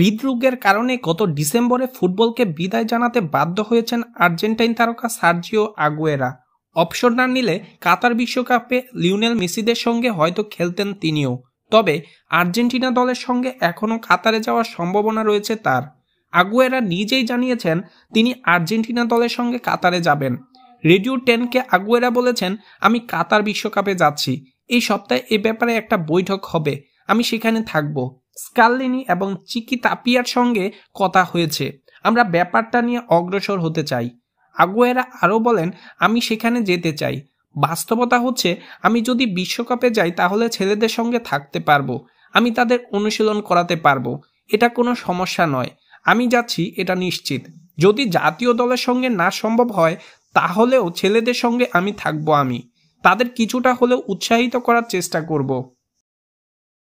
হৃদরোগের কারণে গত ডিসেম্বরে ফুটবলকে বিদায় জানাতে বাধ্য হয়েছেন আর্জেন্টাইন তারকা সার্জিও আগুয়েরা অপশন না নিলে কাতার বিশ্বকাপে লিওনেল মেসিদের সঙ্গে হয়তো খেলতেন তিনিও তবে আর্জেন্টিনা দলের সঙ্গে এখনও কাতারে যাওয়ার সম্ভাবনা রয়েছে তার আগুয়েরা নিজেই জানিয়েছেন তিনি আর্জেন্টিনা দলের সঙ্গে কাতারে যাবেন রেডিও টেনকে আগুয়েরা বলেছেন আমি কাতার বিশ্বকাপে যাচ্ছি এই সপ্তাহে এ ব্যাপারে একটা বৈঠক হবে আমি সেখানে থাকবো স্কাল্লিনি এবং চিকি তাপিয়ার সঙ্গে কথা হয়েছে আমরা ব্যাপারটা নিয়ে অগ্রসর হতে চাই আগুয়েরা আরও বলেন আমি সেখানে যেতে চাই বাস্তবতা হচ্ছে আমি যদি বিশ্বকাপে যাই তাহলে ছেলেদের সঙ্গে থাকতে পারবো আমি তাদের অনুশীলন করাতে পারবো এটা কোনো সমস্যা নয় আমি যাচ্ছি এটা নিশ্চিত যদি জাতীয় দলের সঙ্গে না সম্ভব হয় তাহলেও ছেলেদের সঙ্গে আমি থাকবো আমি তাদের কিছুটা হলেও উৎসাহিত করার চেষ্টা করব